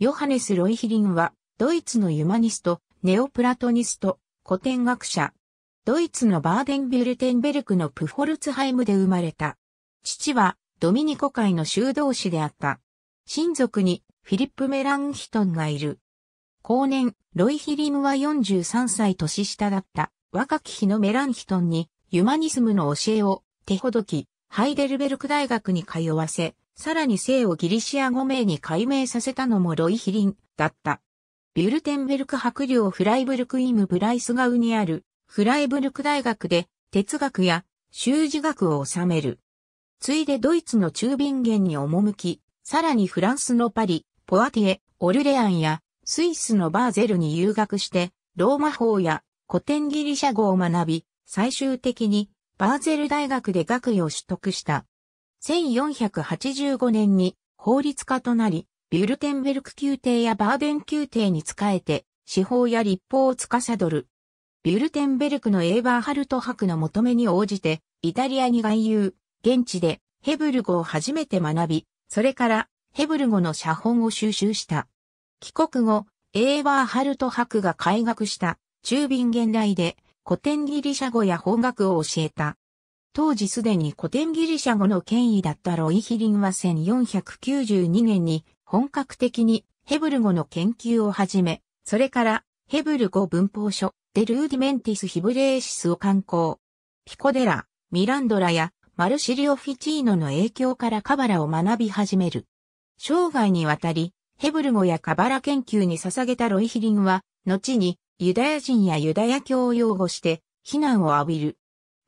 ヨハネス・ロイヒリンは、ドイツのユマニスト、ネオプラトニスト、古典学者。ドイツのバーデンビュルテンベルクのプホルツハイムで生まれた。父は、ドミニコ会の修道士であった。親族に、フィリップ・メランヒトンがいる。後年、ロイヒリンは43歳年下だった若き日のメランヒトンにユマニスムの教えを手ほどき、ハイデルベルク大学に通わせ、さらに姓をギリシア語名に改名させたのもロイヒリンだった。ビュルテンベルク白領フライブルクイムブライスガウにあるフライブルク大学で哲学や修辞学を収める。ついでドイツの中便元に赴き、さらにフランスのパリ、ポアティエ、オルレアンやスイスのバーゼルに留学して、ローマ法や古典ギリシャ語を学び、最終的にバーゼル大学で学位を取得した。1485年に法律家となり、ビュルテンベルク宮廷やバーデン宮廷に仕えて、司法や立法を司る。ビュルテンベルクのエーバーハルト博の求めに応じて、イタリアに外遊、現地でヘブル語を初めて学び、それからヘブル語の写本を収集した。帰国後、エーバーハルト博が開学した中便現代で古典ギリシャ語や法学を教えた。当時すでに古典ギリシャ語の権威だったロイヒリンは1492年に本格的にヘブル語の研究を始め、それからヘブル語文法書デルーディメンティス・ヒブレーシスを刊行。ピコデラ、ミランドラやマルシリオ・フィチーノの影響からカバラを学び始める。生涯にわたり、ヘブル語やカバラ研究に捧げたロイヒリンは、後にユダヤ人やユダヤ教を擁護して、非難を浴びる。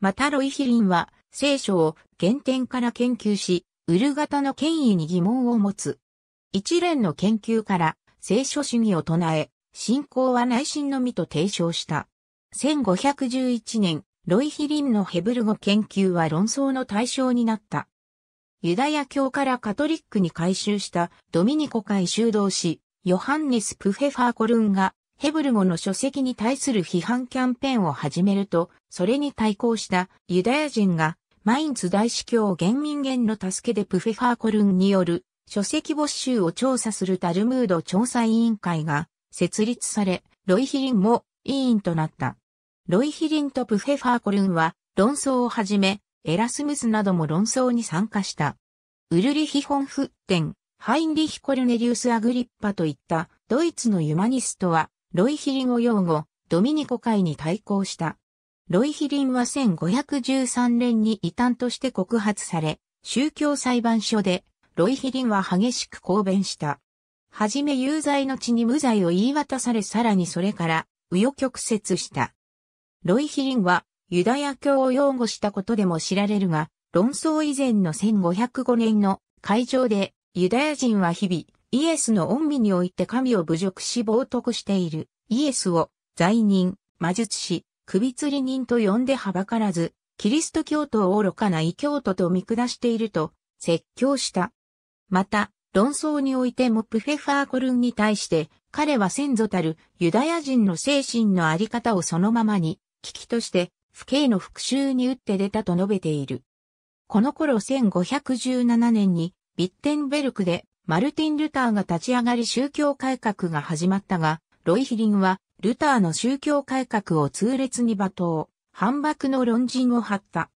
またロイヒリンは、聖書を原点から研究し、ウル型の権威に疑問を持つ。一連の研究から、聖書主義を唱え、信仰は内心のみと提唱した。1511年、ロイヒリンのヘブル語研究は論争の対象になった。ユダヤ教からカトリックに改修したドミニコ会修道士、ヨハンネス・プフェファーコルンがヘブル語の書籍に対する批判キャンペーンを始めると、それに対抗したユダヤ人がマインツ大司教原民元の助けでプフェファーコルンによる書籍没収を調査するタルムード調査委員会が設立され、ロイヒリンも委員となった。ロイヒリンとプフェファーコルンは論争をはじめ、エラスムスなども論争に参加した。ウルリヒ・ホンフッテン、ハインリヒ・コルネリウス・アグリッパといったドイツのユマニストはロイヒリンを擁護、ドミニコ会に対抗した。ロイヒリンは1513年に異端として告発され、宗教裁判所で、ロイヒリンは激しく抗弁した。はじめ有罪の地に無罪を言い渡されさらにそれから、右翼曲折した。ロイヒリンは、ユダヤ教を擁護したことでも知られるが、論争以前の1505年の会場で、ユダヤ人は日々、イエスの恩美において神を侮辱し冒涜している。イエスを罪人、魔術師、首吊り人と呼んではばからず、キリスト教徒を愚かな異教徒と見下していると説教した。また、論争においてもプフェファーコルンに対して、彼は先祖たるユダヤ人の精神のあり方をそのままに、危機として、不敬の復讐に打って出たと述べている。この頃1517年に、ビッテンベルクでマルティン・ルターが立ち上がり宗教改革が始まったが、ロイヒリンは、ルターの宗教改革を痛烈に罵倒、反駁の論陣を張った。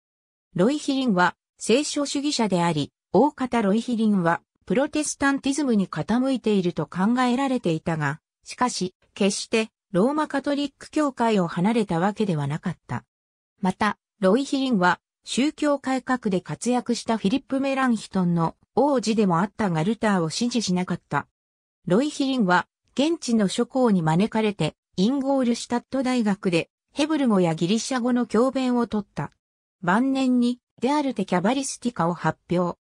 ロイヒリンは、聖書主義者であり、大方ロイヒリンは、プロテスタンティズムに傾いていると考えられていたが、しかし、決して、ローマカトリック教会を離れたわけではなかった。また、ロイヒリンは、宗教改革で活躍したフィリップ・メランヒトンの王子でもあったがルターを支持しなかった。ロイヒリンは、現地の諸校に招かれて、インゴールシュタット大学で、ヘブル語やギリシャ語の教鞭を取った。晩年に、デアルテ・キャバリスティカを発表。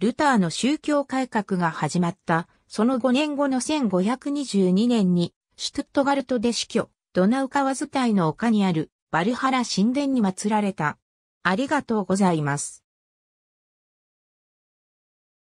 ルターの宗教改革が始まった、その5年後の1522年に、シュトゥットガルトで死去、ドナウ川タイの丘にある、バルハラ神殿に祀られた。ありがとうございます。